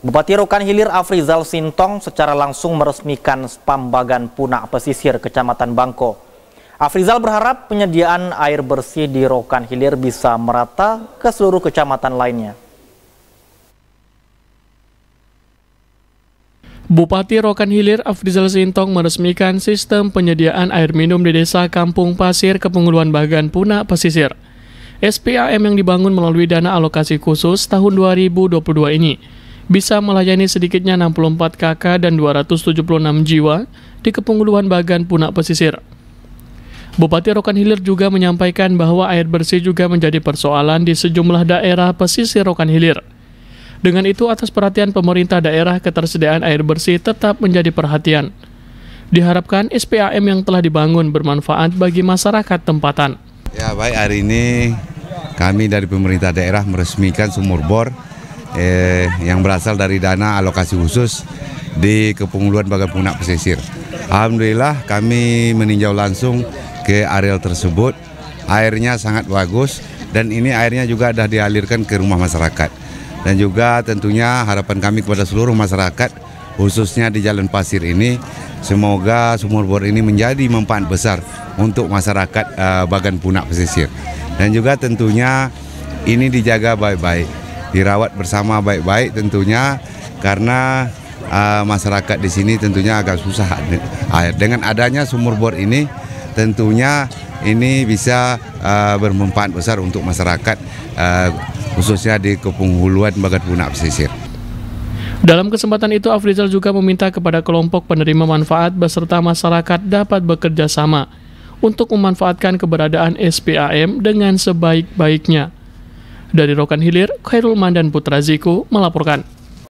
Bupati Rokan Hilir Afrizal Sintong secara langsung meresmikan Pambagan Punak Pesisir, Kecamatan Bangko. Afrizal berharap penyediaan air bersih di Rokan Hilir bisa merata ke seluruh kecamatan lainnya. Bupati Rokan Hilir Afrizal Sintong meresmikan sistem penyediaan air minum di Desa Kampung Pasir, Kepenguluan Bagan Puna, Pesisir. SPAM yang dibangun melalui dana alokasi khusus tahun 2022 ini bisa melayani sedikitnya 64 KK dan 276 jiwa di Kepenguluan Bagan Punak Pesisir. Bupati Rokan Hilir juga menyampaikan bahwa air bersih juga menjadi persoalan di sejumlah daerah pesisir Rokan Hilir. Dengan itu, atas perhatian pemerintah daerah, ketersediaan air bersih tetap menjadi perhatian. Diharapkan SPAM yang telah dibangun bermanfaat bagi masyarakat tempatan. Ya, baik hari ini kami dari pemerintah daerah meresmikan sumur bor eh, yang berasal dari dana alokasi khusus di Kepungguluan Bagan punak Pesisir. Alhamdulillah kami meninjau langsung ke areal tersebut. Airnya sangat bagus dan ini airnya juga sudah dialirkan ke rumah masyarakat. Dan juga tentunya harapan kami kepada seluruh masyarakat khususnya di Jalan Pasir ini semoga sumur bor ini menjadi manfaat besar untuk masyarakat uh, Bagan Punak Pesisir. Dan juga tentunya ini dijaga baik-baik dirawat bersama baik-baik tentunya karena uh, masyarakat di sini tentunya agak susah air. Ah, dengan adanya sumur bor ini tentunya ini bisa uh, bermanfaat besar untuk masyarakat uh, khususnya di Kepung bagat Punak pesisir. Dalam kesempatan itu, Afrizal juga meminta kepada kelompok penerima manfaat beserta masyarakat dapat bekerja sama untuk memanfaatkan keberadaan SPAM dengan sebaik-baiknya dari Rokan Hilir, Khairul Mandan Putra Ziko melaporkan.